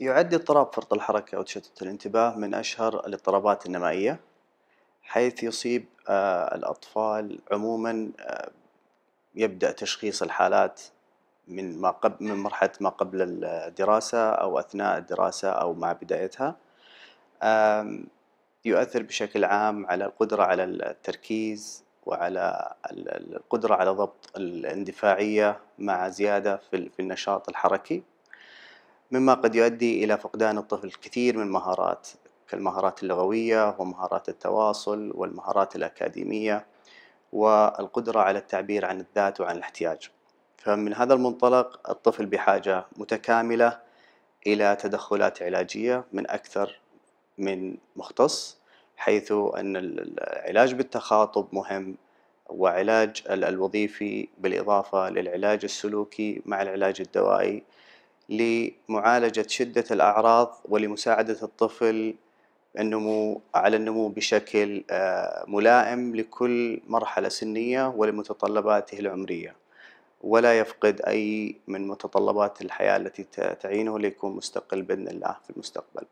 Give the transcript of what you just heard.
يعد اضطراب فرط الحركة أو تشتت الانتباه من أشهر الاضطرابات النمائية حيث يصيب آه، الأطفال عموما آه، يبدأ تشخيص الحالات من ما قبل من مرحلة ما قبل الدراسة أو أثناء الدراسة أو مع بدايتها يؤثر بشكل عام على القدرة على التركيز وعلى القدرة على ضبط الاندفاعية مع زيادة في النشاط الحركي مما قد يؤدي إلى فقدان الطفل الكثير من مهارات كالمهارات اللغوية ومهارات التواصل والمهارات الأكاديمية والقدرة على التعبير عن الذات وعن الاحتياج فمن هذا المنطلق الطفل بحاجة متكاملة إلى تدخلات علاجية من أكثر من مختص حيث أن العلاج بالتخاطب مهم وعلاج الوظيفي بالإضافة للعلاج السلوكي مع العلاج الدوائي لمعالجة شدة الأعراض ولمساعدة الطفل النمو على النمو بشكل آه، ملائم لكل مرحلة سنية ولمتطلباته العمرية ولا يفقد أي من متطلبات الحياة التي تعينه ليكون مستقل بإذن الله في المستقبل